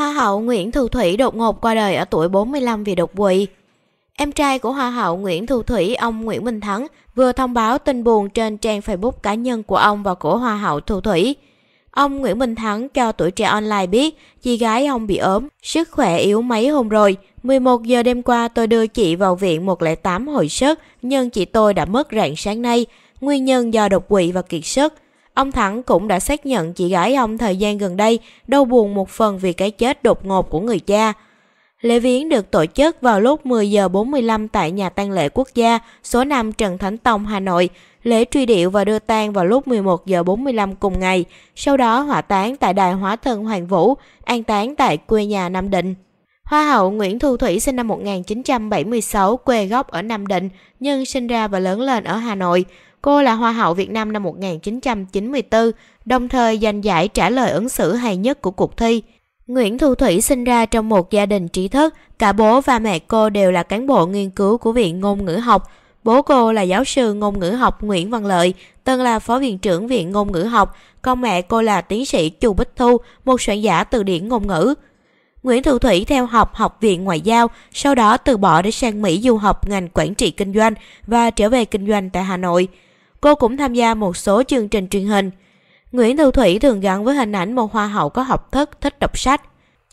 Hoa hậu Nguyễn Thu Thủy đột ngột qua đời ở tuổi 45 vì đột quỵ. Em trai của Hoa hậu Nguyễn Thu Thủy, ông Nguyễn Minh Thắng, vừa thông báo tin buồn trên trang Facebook cá nhân của ông và của Hoa hậu Thu Thủy. Ông Nguyễn Minh Thắng cho tuổi trẻ online biết chị gái ông bị ốm, sức khỏe yếu mấy hôm rồi. 11 giờ đêm qua tôi đưa chị vào viện 108 hồi sức, nhưng chị tôi đã mất rạng sáng nay, nguyên nhân do đột quỵ và kiệt sức. Ông thẳng cũng đã xác nhận chị gái ông thời gian gần đây đau buồn một phần vì cái chết đột ngột của người cha. Lễ viếng được tổ chức vào lúc 10 giờ 45 tại nhà tang lễ quốc gia số 5 Trần Thánh Tông, Hà Nội. Lễ truy điệu và đưa tang vào lúc 11 giờ 45 cùng ngày, sau đó hỏa táng tại đài hóa thân Hoàng Vũ, an táng tại quê nhà Nam Định. Hoa hậu Nguyễn Thu Thủy sinh năm 1976, quê gốc ở Nam Định, nhưng sinh ra và lớn lên ở Hà Nội. Cô là Hoa hậu Việt Nam năm 1994, đồng thời giành giải trả lời ứng xử hay nhất của cuộc thi. Nguyễn Thu Thủy sinh ra trong một gia đình trí thức, cả bố và mẹ cô đều là cán bộ nghiên cứu của Viện Ngôn ngữ học. Bố cô là giáo sư ngôn ngữ học Nguyễn Văn Lợi, từng là phó viện trưởng Viện Ngôn ngữ học, con mẹ cô là tiến sĩ Chu Bích Thu, một soạn giả từ điển ngôn ngữ. Nguyễn Thu Thủy theo học Học viện Ngoại giao, sau đó từ bỏ để sang Mỹ du học ngành quản trị kinh doanh và trở về kinh doanh tại Hà Nội cô cũng tham gia một số chương trình truyền hình. Nguyễn Thu Thủy thường gắn với hình ảnh một hoa hậu có học thức, thích đọc sách.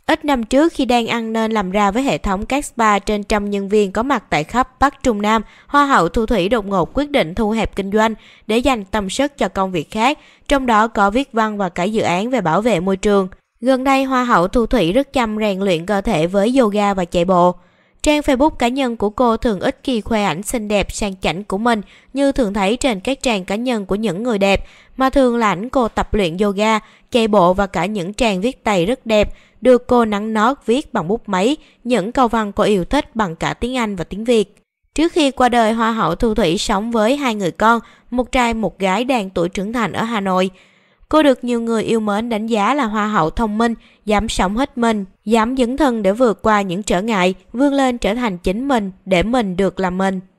Ít năm trước khi đang ăn nên làm ra với hệ thống các spa trên trăm nhân viên có mặt tại khắp Bắc Trung Nam, Hoa hậu Thu Thủy đột ngột quyết định thu hẹp kinh doanh để dành tâm sức cho công việc khác, trong đó có viết văn và cả dự án về bảo vệ môi trường. Gần đây, Hoa hậu Thu Thủy rất chăm rèn luyện cơ thể với yoga và chạy bộ. Trang Facebook cá nhân của cô thường ít khi khoe ảnh xinh đẹp sang chảnh của mình như thường thấy trên các trang cá nhân của những người đẹp, mà thường là ảnh cô tập luyện yoga, chạy bộ và cả những trang viết tay rất đẹp, được cô nắng nót viết bằng bút máy, những câu văn cô yêu thích bằng cả tiếng Anh và tiếng Việt. Trước khi qua đời, Hoa hậu Thu Thủy sống với hai người con, một trai một gái đang tuổi trưởng thành ở Hà Nội. Cô được nhiều người yêu mến đánh giá là hoa hậu thông minh, dám sống hết mình, dám dấn thân để vượt qua những trở ngại, vươn lên trở thành chính mình để mình được là mình.